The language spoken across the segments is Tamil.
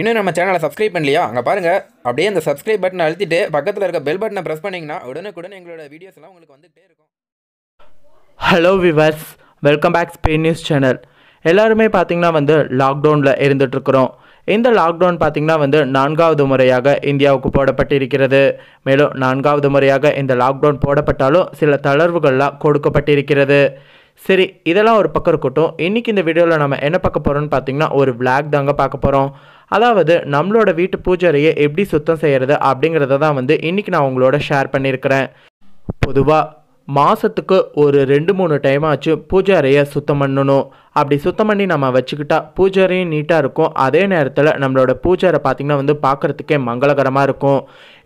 இன்னும் நம்ம சேனலை சப்ஸ்கிரைப் பண்ணலையா அங்கே பாருங்கள் அப்படியே அந்த சப்ஸ்கிரைப் பட்டனை அழுத்திட்டு பக்கத்தில் இருக்க பெல் பட்டனை ப்ரெஸ் பண்ணிங்கன்னா உடனுக்குடன் எங்களோட வீடியோஸ் எல்லாம் உங்களுக்கு வந்துகிட்டே இருக்கும் hello viewers welcome back Spain news channel எல்லாருமே பார்த்தீங்கன்னா வந்து லாக்டவுனில் இருந்துகிட்ருக்குறோம் இந்த லாக்டவுன் பார்த்திங்கன்னா வந்து நான்காவது முறையாக இந்தியாவுக்கு போடப்பட்டிருக்கிறது மேலும் நான்காவது முறையாக இந்த லாக்டவுன் போடப்பட்டாலும் சில தளர்வுகள்லாம் கொடுக்கப்பட்டிருக்கிறது சரி இதெல்லாம் ஒரு பக்கம் இருக்கட்டும் இன்றைக்கி இந்த வீடியோவில் நம்ம என்ன பார்க்க போகிறோம்னு பார்த்திங்கன்னா ஒரு விளாக் தாங்க பார்க்க போகிறோம் அதாவது நம்மளோட வீட்டு பூஜாரியை எப்படி சுத்தம் செய்கிறது அப்படிங்கிறத தான் வந்து இன்றைக்கி நான் உங்களோட ஷேர் பண்ணியிருக்கிறேன் பொதுவாக மாதத்துக்கு ஒரு ரெண்டு மூணு டைமாச்சும் பூஜாரியை சுத்தம் பண்ணணும் அப்படி சுத்தம் பண்ணி நம்ம வச்சுக்கிட்டா பூஜரையும் நீட்டாக இருக்கும் அதே நேரத்தில் நம்மளோட பூஜரை பார்த்திங்கன்னா வந்து பார்க்குறதுக்கே மங்களகரமாக இருக்கும்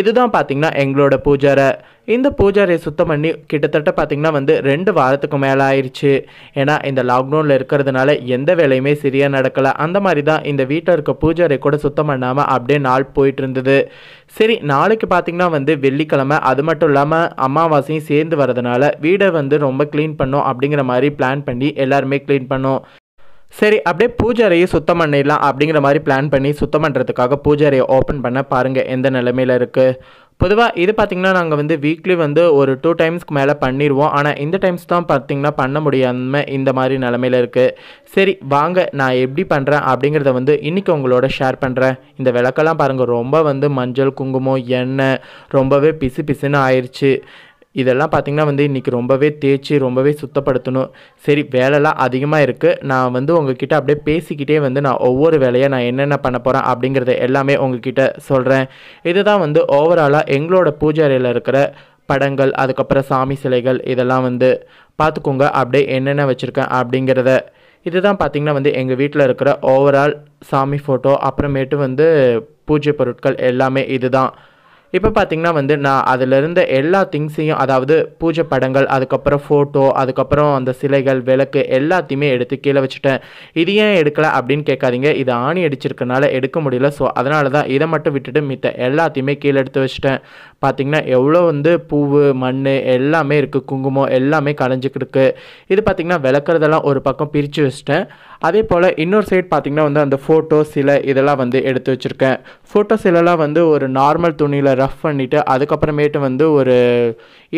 இதுதான் பார்த்திங்கன்னா எங்களோட பூஜரை இந்த பூஜாரையை சுத்தம் பண்ணி கிட்டத்தட்ட பார்த்திங்கன்னா வந்து ரெண்டு வாரத்துக்கு மேலே ஆயிடுச்சு ஏன்னா இந்த லாக்டவுனில் இருக்கிறதுனால எந்த வேலையுமே சரியாக நடக்கலை அந்த மாதிரி தான் இந்த வீட்டில் இருக்க பூஜாரை கூட சுத்தம் பண்ணாமல் அப்படியே நாள் போயிட்டு இருந்தது சரி நாளைக்கு பார்த்திங்கன்னா வந்து வெள்ளிக்கிழமை அது மட்டும் இல்லாமல் அமாவாசையும் சேர்ந்து வரதுனால வீடை வந்து ரொம்ப க்ளீன் பண்ணோம் அப்படிங்கிற மாதிரி பிளான் பண்ணி எல்லாருமே க்ளீன் பண்ணோம் பண்ணணும் சரி அப்படியே பூஜாரையை சுத்தம் பண்ணிடலாம் அப்படிங்கிற மாதிரி பிளான் பண்ணி சுத்தம் பண்ணுறதுக்காக பூஜாரையை ஓப்பன் பண்ண பாருங்கள் எந்த நிலைமையில் இருக்குது பொதுவாக இது பார்த்திங்கன்னா நாங்கள் வந்து வீக்லி வந்து ஒரு டூ டைம்ஸ்க்கு மேலே பண்ணிடுவோம் ஆனால் இந்த டைம்ஸ் தான் பார்த்திங்கன்னா பண்ண முடியாமல் இந்த மாதிரி நிலமையில் இருக்குது சரி வாங்க நான் எப்படி பண்ணுறேன் அப்படிங்கிறத வந்து இன்றைக்கி உங்களோட ஷேர் பண்ணுறேன் இந்த விளக்கெல்லாம் பாருங்கள் ரொம்ப வந்து மஞ்சள் குங்குமம் எண்ணெய் ரொம்பவே பிசு பிசுன்னு ஆயிடுச்சு இதெல்லாம் பார்த்திங்கன்னா வந்து இன்றைக்கி ரொம்பவே தேய்ச்சி ரொம்பவே சுத்தப்படுத்தணும் சரி வேலைலாம் அதிகமாக இருக்குது நான் வந்து உங்ககிட்ட அப்படியே பேசிக்கிட்டே வந்து நான் ஒவ்வொரு வேலையை நான் என்னென்ன பண்ண போகிறேன் அப்படிங்கிறத எல்லாமே உங்ககிட்ட சொல்கிறேன் இதுதான் வந்து ஓவராலாக எங்களோட பூஜாரையில் இருக்கிற படங்கள் அதுக்கப்புறம் சாமி சிலைகள் இதெல்லாம் வந்து பார்த்துக்கோங்க அப்படியே என்னென்ன வச்சுருக்கேன் அப்படிங்கிறத இதுதான் பார்த்திங்கன்னா வந்து எங்கள் வீட்டில் இருக்கிற ஓவரால் சாமி ஃபோட்டோ அப்புறமேட்டு வந்து பூஜை பொருட்கள் எல்லாமே இதுதான் இப்போ பார்த்திங்கன்னா வந்து நான் அதில் இருந்த எல்லா திங்ஸையும் அதாவது பூஜை படங்கள் அதுக்கப்புறம் ஃபோட்டோ அதுக்கப்புறம் அந்த சிலைகள் விளக்கு எல்லாத்தையுமே எடுத்து கீழே வச்சுட்டேன் இது ஏன் எடுக்கலை அப்படின்னு கேட்காதீங்க இது ஆணி அடிச்சிருக்கனால எடுக்க முடியல ஸோ அதனால தான் இதை மட்டும் விட்டுட்டு மித்த எல்லாத்தையுமே கீழே எடுத்து வச்சுட்டேன் பார்த்திங்கன்னா எவ்வளோ வந்து பூவு மண் எல்லாமே இருக்குது குங்குமம் எல்லாமே கலைஞ்சிக்கிட்டு இது பார்த்திங்கன்னா விளக்குறதெல்லாம் ஒரு பக்கம் பிரித்து வச்சுட்டேன் அதே போல் இன்னொரு சைடு பார்த்திங்கன்னா வந்து அந்த ஃபோட்டோ சிலை இதெல்லாம் வந்து எடுத்து வச்சுருக்கேன் ஃபோட்டோ சிலைலாம் வந்து ஒரு நார்மல் துணியில் ரஃப் பண்ணிவிட்டு அதுக்கப்புறமேட்டு வந்து ஒரு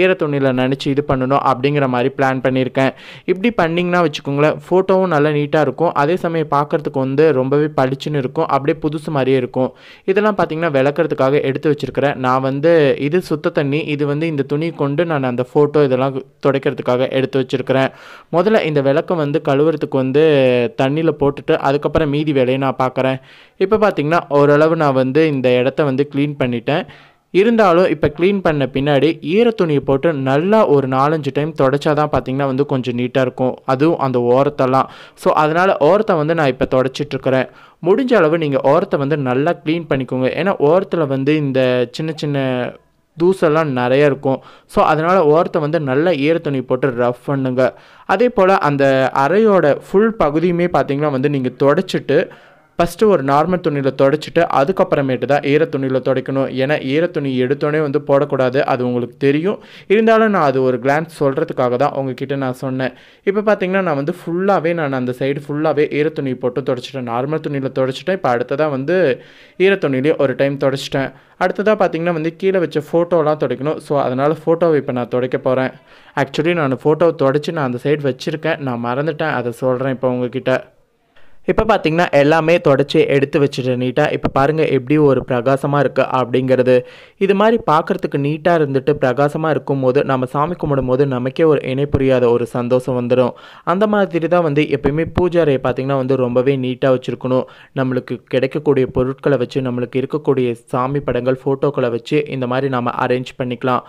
ஈரத்துணியில் நினச்சி இது பண்ணணும் அப்படிங்கிற மாதிரி பிளான் பண்ணியிருக்கேன் இப்படி பண்ணிங்கன்னா வச்சுக்கோங்களேன் ஃபோட்டோவும் நல்லா நீட்டாக இருக்கும் அதே சமயம் பார்க்குறதுக்கு வந்து ரொம்பவே பளிச்சுன்னு இருக்கும் அப்படியே புதுசு மாதிரியே இருக்கும் இதெல்லாம் பார்த்திங்கன்னா விளக்கிறதுக்காக எடுத்து வச்சுருக்கிறேன் நான் வந்து இது சுத்த தண்ணி இது வந்து இந்த துணி கொண்டு நான் அந்த ஃபோட்டோ இதெல்லாம் துடைக்கிறதுக்காக எடுத்து வச்சுருக்கிறேன் முதல்ல இந்த விளக்கம் வந்து கழுவுறதுக்கு வந்து தண்ணியில் போட்டுட்டு அதுக்கப்புறம் மீதி வேலையை நான் பார்க்குறேன் இப்போ பார்த்திங்கன்னா ஓரளவு நான் வந்து இந்த இடத்த வந்து க்ளீன் பண்ணிட்டேன் இருந்தாலும் இப்போ க்ளீன் பண்ண பின்னாடி ஈர துணியை போட்டு நல்லா ஒரு நாலஞ்சு டைம் தொடச்சா தான் பார்த்தீங்கன்னா வந்து கொஞ்சம் நீட்டாக இருக்கும் அதுவும் அந்த ஓரத்தெல்லாம் ஸோ அதனால் ஓரத்தை வந்து நான் இப்போ தொடச்சிட்ருக்கிறேன் முடிஞ்ச அளவு நீங்கள் ஓரத்தை வந்து நல்லா க்ளீன் பண்ணிக்கோங்க ஏன்னா ஓரத்தில் வந்து இந்த சின்ன சின்ன தூசெல்லாம் நிறைய இருக்கும் ஸோ அதனால் ஓரத்தை வந்து நல்லா ஈர துணி போட்டு ரஃப் பண்ணுங்கள் அதே போல் அந்த அறையோட ஃபுல் பகுதியுமே பார்த்திங்கன்னா வந்து நீங்கள் தொடச்சிட்டு ஃபஸ்ட்டு ஒரு நார்மல் துணியில் துடைச்சிட்டு அதுக்கப்புறமேட்டு தான் ஈர துணியில் துடைக்கணும் ஏன்னா ஈர துணி எடுத்தோடனே வந்து போடக்கூடாது அது உங்களுக்கு தெரியும் இருந்தாலும் நான் அது ஒரு கிளான்ஸ் சொல்கிறதுக்காக தான் உங்ககிட்ட நான் சொன்னேன் இப்போ பார்த்தீங்கன்னா நான் வந்து ஃபுல்லாகவே நான் அந்த சைடு ஃபுல்லாகவே ஈர துணி போட்டு துடைச்சிட்டேன் நார்மல் துணியில் துடைச்சிட்டேன் இப்போ அடுத்ததாக வந்து ஈர துணிலேயே ஒரு டைம் துடைச்சிட்டேன் அடுத்ததாக பார்த்தீங்கன்னா வந்து கீழே வச்ச ஃபோட்டோலாம் துடைக்கணும் ஸோ அதனால் ஃபோட்டோவை இப்போ நான் துடைக்க போகிறேன் ஆக்சுவலி நான் ஃபோட்டோவை துடைச்சி நான் அந்த சைடு வச்சுருக்கேன் நான் மறந்துட்டேன் அதை சொல்கிறேன் இப்போ உங்ககிட்ட இப்போ பார்த்திங்கன்னா எல்லாமே தொடச்சி எடுத்து வச்சுட்டு நீட்டாக இப்போ பாருங்கள் எப்படி ஒரு பிரகாசமாக இருக்குது அப்படிங்கிறது இது மாதிரி பார்க்குறதுக்கு நீட்டாக இருந்துட்டு பிரகாசமாக இருக்கும் போது நம்ம சாமி கும்பிடும் போது நமக்கே ஒரு இணை புரியாத ஒரு சந்தோஷம் வந்துடும் அந்த மாதிரி தான் வந்து எப்பயுமே பூஜாரையை பார்த்திங்கன்னா வந்து ரொம்பவே நீட்டாக வச்சுருக்கணும் நம்மளுக்கு கிடைக்கக்கூடிய பொருட்களை வச்சு நம்மளுக்கு இருக்கக்கூடிய சாமி படங்கள் ஃபோட்டோக்களை வச்சு இந்த மாதிரி நம்ம அரேஞ்ச் பண்ணிக்கலாம்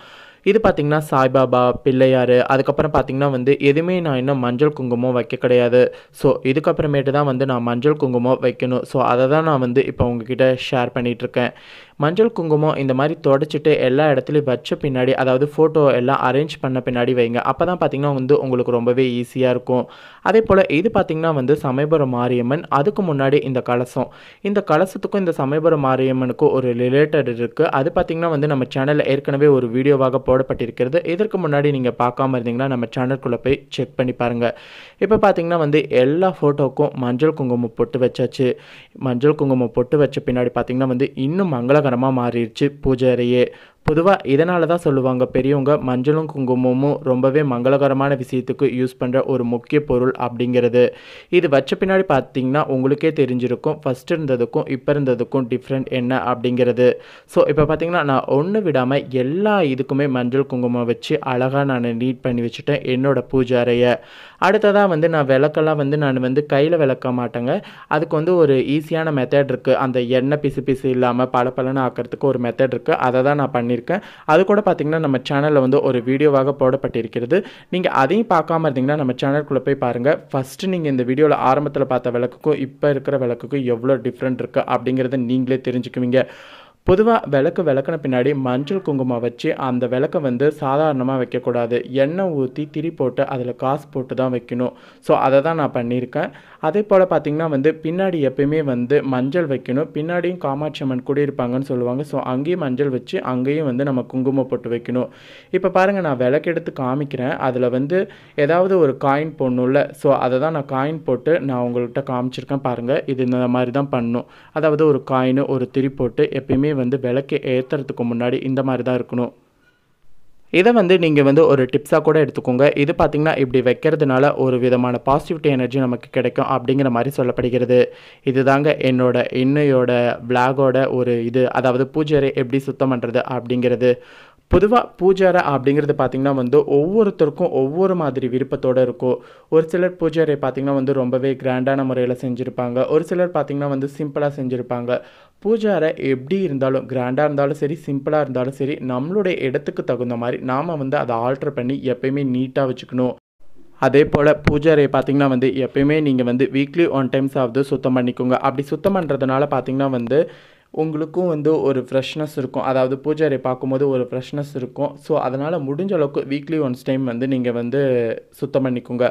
இது பார்த்திங்கன்னா சாய்பாபா பிள்ளையார் அதுக்கப்புறம் பார்த்திங்கன்னா வந்து எதுவுமே நான் இன்னும் மஞ்சள் குங்குமம் வைக்க கிடையாது ஸோ இதுக்கப்புறமேட்டு தான் வந்து நான் மஞ்சள் குங்குமம் வைக்கணும் ஸோ அதை தான் நான் வந்து இப்போ உங்ககிட்ட ஷேர் பண்ணிகிட்ருக்கேன் மஞ்சள் குங்குமம் இந்த மாதிரி தொடச்சிட்டு எல்லா இடத்துலையும் வச்ச பின்னாடி அதாவது ஃபோட்டோ எல்லாம் அரேஞ்ச் பண்ண பின்னாடி வைங்க அப்போ தான் பார்த்திங்கன்னா வந்து உங்களுக்கு ரொம்பவே ஈஸியாக இருக்கும் அதே போல் இது பார்த்திங்கன்னா வந்து சமயபுரம் மாரியம்மன் அதுக்கு முன்னாடி இந்த கலசம் இந்த கலசத்துக்கும் இந்த சமயபுரம் மாரியம்மனுக்கும் ஒரு ரிலேட்டட் இருக்குது அது பார்த்திங்கன்னா வந்து நம்ம சேனலில் ஏற்கனவே ஒரு வீடியோவாக போடப்பட்டிருக்கிறது இதற்கு முன்னாடி நீங்கள் பார்க்காம இருந்தீங்கன்னா நம்ம சேனல்குள்ளே போய் செக் பண்ணி பாருங்கள் இப்போ பார்த்திங்கன்னா வந்து எல்லா ஃபோட்டோக்கும் மஞ்சள் குங்குமம் பொட்டு வச்சாச்சு மஞ்சள் குங்குமம் பொட்டு வச்ச பின்னாடி பார்த்திங்கன்னா வந்து இன்னும் மங்கள பூஜாகரமாக மாறிடுச்சு பூஜை அறையே பொதுவாக இதனால தான் சொல்லுவாங்க பெரியவங்க மஞ்சளும் குங்குமமும் ரொம்பவே மங்களகரமான விஷயத்துக்கு யூஸ் பண்ணுற ஒரு முக்கிய பொருள் அப்படிங்கிறது இது வச்ச பின்னாடி பார்த்தீங்கன்னா உங்களுக்கே தெரிஞ்சிருக்கும் ஃபஸ்ட் இருந்ததுக்கும் இப்போ இருந்ததுக்கும் டிஃப்ரெண்ட் என்ன அப்படிங்கிறது ஸோ இப்போ பார்த்தீங்கன்னா நான் ஒன்று விடாமல் எல்லா இதுக்குமே மஞ்சள் குங்குமம் வச்சு அழகாக நான் நீட் பண்ணி வச்சுட்டேன் என்னோடய பூஜை அடுத்ததாக வந்து நான் விளக்கெல்லாம் வந்து நான் வந்து கையில் விளக்க மாட்டேங்க அதுக்கு வந்து ஒரு ஈஸியான மெத்தட் இருக்குது அந்த எண்ணெய் பிசு பிசு இல்லாமல் பல பலன்னு ஆக்கிறதுக்கு ஒரு மெத்தட் இருக்குது அதை தான் நான் பண்ணி பண்ணியிருக்கேன் அது கூட பார்த்தீங்கன்னா நம்ம சேனலில் வந்து ஒரு வீடியோவாக போடப்பட்டிருக்கிறது நீங்கள் அதையும் பார்க்காம இருந்தீங்கன்னா நம்ம சேனல்குள்ளே போய் பாருங்கள் ஃபஸ்ட்டு நீங்கள் இந்த வீடியோவில் ஆரம்பத்தில் பார்த்த விளக்குக்கும் இப்போ இருக்கிற விளக்குக்கும் எவ்வளோ டிஃப்ரெண்ட் இருக்குது அப்படிங்கிறத நீங்களே தெரிஞ்சுக்குவீங்க பொதுவாக விளக்கு விளக்குன பின்னாடி மஞ்சள் குங்குமம் வச்சு அந்த விளக்கை வந்து சாதாரணமாக வைக்கக்கூடாது எண்ணெய் ஊற்றி திரி போட்டு அதில் காசு போட்டு தான் வைக்கணும் ஸோ அதை தான் நான் பண்ணியிருக்கேன் அதே போல் பார்த்திங்கன்னா வந்து பின்னாடி எப்பயுமே வந்து மஞ்சள் வைக்கணும் பின்னாடியும் காமாட்சி அம்மன் கூட இருப்பாங்கன்னு சொல்லுவாங்க ஸோ அங்கேயும் மஞ்சள் வச்சு அங்கேயும் வந்து நம்ம குங்குமம் போட்டு வைக்கணும் இப்போ பாருங்கள் நான் விளக்கு எடுத்து காமிக்கிறேன் அதில் வந்து ஏதாவது ஒரு காயின் போடணும்ல ஸோ அதை தான் நான் காயின் போட்டு நான் உங்கள்கிட்ட காமிச்சிருக்கேன் பாருங்கள் இது இந்த மாதிரி தான் பண்ணும் அதாவது ஒரு காயின் ஒரு திரி போட்டு எப்பயுமே வந்து விளக்கு ஏற்றுறதுக்கு முன்னாடி இந்த மாதிரி தான் இருக்கணும் இதை வந்து நீங்கள் வந்து ஒரு டிப்ஸாக கூட எடுத்துக்கோங்க இது பார்த்திங்கன்னா இப்படி வைக்கிறதுனால ஒரு விதமான பாசிட்டிவிட்டி எனர்ஜி நமக்கு கிடைக்கும் அப்படிங்கிற மாதிரி சொல்லப்படுகிறது இது தாங்க என்னோட இன்னையோட பிளாகோட ஒரு இது அதாவது பூஜை எப்படி சுத்தம் பண்ணுறது அப்படிங்கிறது பொதுவாக பூஜாரை அப்படிங்கிறது பார்த்திங்கன்னா வந்து ஒவ்வொருத்தருக்கும் ஒவ்வொரு மாதிரி விருப்பத்தோடு இருக்கும் ஒரு சிலர் பூஜாரை பார்த்திங்கன்னா வந்து ரொம்பவே கிராண்டான முறையில் செஞ்சுருப்பாங்க ஒரு சிலர் பார்த்திங்கன்னா வந்து சிம்பிளாக செஞ்சுருப்பாங்க பூஜாரை எப்படி இருந்தாலும் கிராண்டாக இருந்தாலும் சரி சிம்பிளாக இருந்தாலும் சரி நம்மளுடைய இடத்துக்கு தகுந்த மாதிரி நாம் வந்து அதை ஆல்ட்ரு பண்ணி எப்பயுமே நீட்டாக வச்சுக்கணும் அதே போல் பூஜாரை பார்த்திங்கன்னா வந்து எப்பயுமே நீங்கள் வந்து வீக்லி ஒன் டைம்ஸ் ஆகுது சுத்தம் பண்ணிக்கோங்க அப்படி சுத்தம் பண்ணுறதுனால பார்த்திங்கன்னா வந்து உங்களுக்கும் வந்து ஒரு ஃப்ரெஷ்னஸ் இருக்கும் அதாவது பூஜாரி பார்க்கும்போது ஒரு ஃப்ரெஷ்னஸ் இருக்கும் ஸோ அதனால் முடிஞ்ச அளவுக்கு வீக்லி ஒன்ஸ் டைம் வந்து நீங்கள் வந்து சுத்தம் பண்ணிக்கோங்க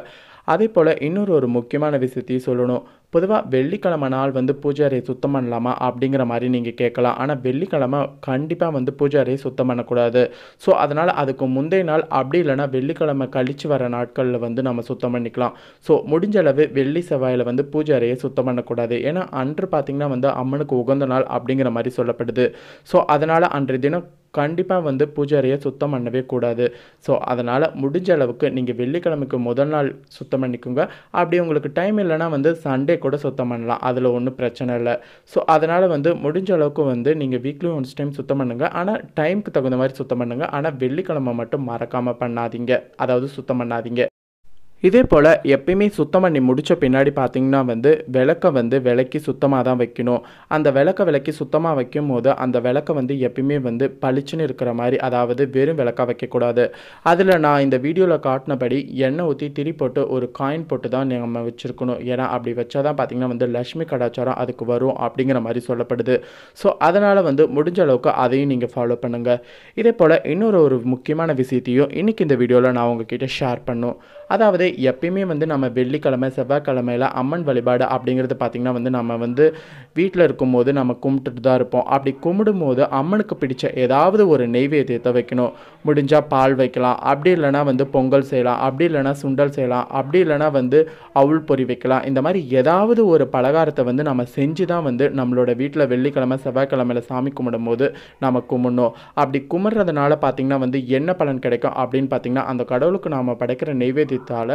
அதே போல் இன்னொரு ஒரு முக்கியமான விஷயத்தையும் சொல்லணும் பொதுவாக வெள்ளிக்கிழமை நாள் வந்து பூஜை அறையை சுத்தம் பண்ணலாமா அப்படிங்கிற மாதிரி நீங்கள் கேட்கலாம் ஆனால் வெள்ளிக்கிழமை கண்டிப்பாக வந்து பூஜை அறையை சுத்தம் பண்ணக்கூடாது ஸோ அதனால் அதுக்கு முந்தைய நாள் அப்படி இல்லைன்னா வெள்ளிக்கிழமை கழித்து வர நாட்களில் வந்து நம்ம சுத்தம் பண்ணிக்கலாம் ஸோ முடிஞ்ச அளவு வெள்ளி செவ்வாயில் வந்து பூஜை அறையை சுத்தம் பண்ணக்கூடாது ஏன்னா அன்று பார்த்திங்கன்னா வந்து அம்மனுக்கு உகந்த நாள் அப்படிங்கிற மாதிரி சொல்லப்படுது ஸோ அதனால் அன்றைய தினம் கண்டிப்பாக வந்து பூஜாரியை சுத்தம் பண்ணவே கூடாது ஸோ அதனால் முடிஞ்ச அளவுக்கு நீங்கள் வெள்ளிக்கிழமைக்கு முதல் நாள் சுத்தம் பண்ணிக்கோங்க அப்படி உங்களுக்கு டைம் இல்லைனா வந்து சண்டே கூட சுத்தம் பண்ணலாம் அதில் ஒன்றும் பிரச்சனை இல்லை ஸோ அதனால் வந்து முடிஞ்ச அளவுக்கு வந்து நீங்கள் வீக்லி ஒன்ஸ் டைம் சுத்தம் பண்ணுங்கள் ஆனால் டைமுக்கு தகுந்த மாதிரி சுத்தம் பண்ணுங்கள் ஆனால் வெள்ளிக்கிழமை மட்டும் மறக்காமல் பண்ணாதீங்க அதாவது சுத்தம் பண்ணாதீங்க இதே போல் எப்பயுமே சுத்தம் பண்ணி முடித்த பின்னாடி பார்த்திங்கன்னா வந்து விளக்கை வந்து விளக்கி சுத்தமாக தான் வைக்கணும் அந்த விளக்கை விளக்கி சுத்தமாக வைக்கும் போது அந்த விளக்கை வந்து எப்பயுமே வந்து பளிச்சுன்னு இருக்கிற மாதிரி அதாவது வெறும் விளக்காக வைக்கக்கூடாது அதில் நான் இந்த வீடியோவில் காட்டினபடி எண்ணெய் ஊற்றி திரி போட்டு ஒரு காயின் போட்டு தான் நம்ம வச்சுருக்கணும் ஏன்னா அப்படி வச்சால் தான் பார்த்திங்கன்னா வந்து லக்ஷ்மி கடாச்சாரம் அதுக்கு வரும் அப்படிங்கிற மாதிரி சொல்லப்படுது ஸோ அதனால் வந்து முடிஞ்ச அளவுக்கு அதையும் நீங்கள் ஃபாலோ பண்ணுங்கள் இதே போல் இன்னொரு ஒரு முக்கியமான விஷயத்தையும் இன்றைக்கி இந்த வீடியோவில் நான் உங்ககிட்ட ஷேர் பண்ணும் அதாவது அதாவது எப்பயுமே வந்து நம்ம வெள்ளிக்கிழமை செவ்வாய்க்கிழமையில் அம்மன் வழிபாடு அப்படிங்கிறது பார்த்திங்கன்னா வந்து நம்ம வந்து வீட்டில் இருக்கும்போது நம்ம கும்பிட்டுட்டு தான் இருப்போம் அப்படி கும்பிடும்போது அம்மனுக்கு பிடிச்ச ஏதாவது ஒரு நெய்வேத்தியத்தை வைக்கணும் முடிஞ்சால் பால் வைக்கலாம் அப்படி இல்லைனா வந்து பொங்கல் செய்யலாம் அப்படி இல்லைனா சுண்டல் செய்யலாம் அப்படி இல்லைனா வந்து அவுள் பொறி வைக்கலாம் இந்த மாதிரி ஏதாவது ஒரு பலகாரத்தை வந்து நம்ம செஞ்சு தான் வந்து நம்மளோட வீட்டில் வெள்ளிக்கிழமை செவ்வாய்க்கிழமையில் சாமி கும்பிடும் போது நம்ம கும்பிடணும் அப்படி கும்பிட்றதுனால பார்த்திங்கன்னா வந்து என்ன பலன் கிடைக்கும் அப்படின்னு பார்த்திங்கன்னா அந்த கடவுளுக்கு நாம் படைக்கிற நெய்வேத்தியத்தால்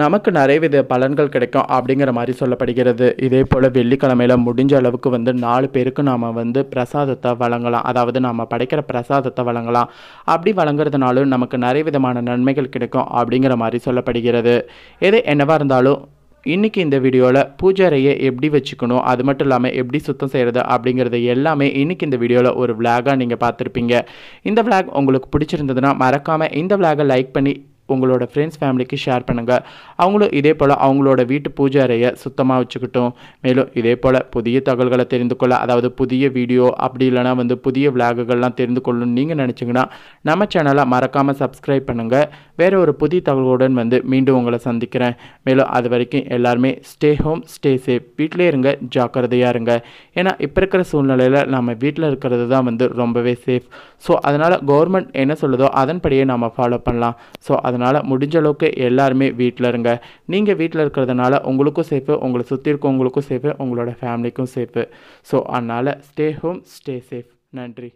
நமக்கு நிறைய வித பலன்கள் கிடைக்கும் அப்படிங்கிற மாதிரி சொல்லப்படுகிறது இதே போல் வெள்ளிக்கிழமையில் முடிஞ்ச அளவுக்கு வந்து நாலு பேருக்கு நாம் வந்து பிரசாதத்தை வழங்கலாம் அதாவது நாம் படைக்கிற பிரசாதத்தை வழங்கலாம் அப்படி வழங்குறதுனாலும் நமக்கு நிறைய விதமான நன்மைகள் கிடைக்கும் அப்படிங்கிற மாதிரி சொல்லப்படுகிறது எது என்னவாக இருந்தாலும் இன்றைக்கி இந்த வீடியோவில் பூஜாரையை எப்படி வச்சுக்கணும் அது மட்டும் இல்லாமல் எப்படி சுத்தம் செய்கிறது அப்படிங்கிறது எல்லாமே இன்றைக்கி இந்த வீடியோவில் ஒரு விளாகாக நீங்கள் பார்த்துருப்பீங்க இந்த விளாக் உங்களுக்கு பிடிச்சிருந்ததுன்னா மறக்காமல் இந்த விளாகை லைக் பண்ணி உங்களோட ஃப்ரெண்ட்ஸ் ஃபேமிலிக்கு ஷேர் பண்ணுங்கள் அவங்களும் இதே போல் அவங்களோட வீட்டு பூஜை அறையை சுத்தமாக வச்சுக்கிட்டோம் மேலும் இதே போல் புதிய தகவல்களை தெரிந்து கொள்ள அதாவது புதிய வீடியோ அப்படி இல்லைனா வந்து புதிய விளாகுகள்லாம் தெரிந்து கொள்ளணும்னு நீங்கள் நினச்சிங்கன்னா நம்ம சேனலை மறக்காமல் சப்ஸ்கிரைப் பண்ணுங்கள் வேறு ஒரு புதிய தகவலுடன் வந்து மீண்டும் உங்களை சந்திக்கிறேன் மேலும் அது வரைக்கும் எல்லாருமே ஸ்டே ஹோம் ஸ்டே சேஃப் வீட்டிலே இருங்க ஜாக்கிரதையாக இருங்க ஏன்னா இப்போ இருக்கிற சூழ்நிலையில் நம்ம வீட்டில் இருக்கிறது தான் வந்து ரொம்பவே சேஃப் ஸோ அதனால் கவர்மெண்ட் என்ன சொல்லுதோ அதன்படியே நம்ம ஃபாலோ பண்ணலாம் ஸோ அதனால் அதனால் முடிஞ்ச அளவுக்கு எல்லாருமே வீட்டில் இருங்க நீங்கள் வீட்டில் இருக்கிறதுனால உங்களுக்கும் சேஃபு உங்களை சுற்றி இருக்கவங்களுக்கும் சேஃபு உங்களோட ஃபேமிலிக்கும் சேஃபு ஸோ அதனால் ஸ்டே ஹோம் ஸ்டே சேஃப் நன்றி